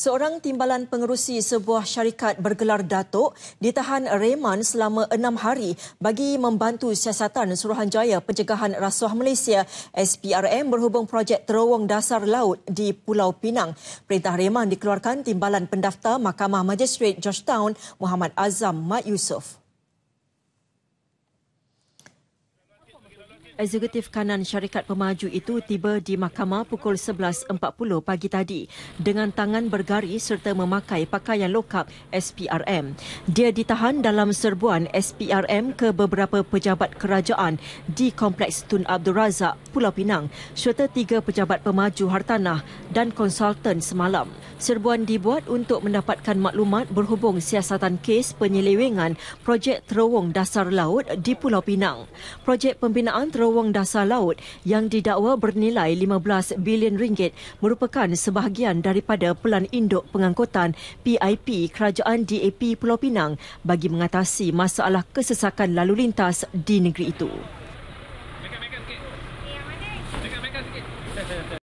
Seorang timbalan pengerusi sebuah syarikat bergelar Datuk ditahan reman selama enam hari bagi membantu siasatan Suruhanjaya Pencegahan Rasuah Malaysia SPRM berhubung projek terowong dasar laut di Pulau Pinang. Perintah reman dikeluarkan timbalan pendaftar Mahkamah Magistrate Georgetown Muhammad Azam Mat Yusof. eksekutif kanan syarikat pemaju itu tiba di mahkamah pukul 11.40 pagi tadi dengan tangan bergaris serta memakai pakaian lokap SPRM. Dia ditahan dalam serbuan SPRM ke beberapa pejabat kerajaan di Kompleks Tun Abdul Razak, Pulau Pinang serta tiga pejabat pemaju hartanah dan konsultan semalam. Serbuan dibuat untuk mendapatkan maklumat berhubung siasatan kes penyelewengan projek terowong dasar laut di Pulau Pinang. Projek pembinaan terowong Cawang Dasar Laut yang didakwa bernilai 15 bilion ringgit merupakan sebahagian daripada pelan induk pengangkutan PIP Kerajaan DAP Pulau Pinang bagi mengatasi masalah kesesakan lalu lintas di negeri itu.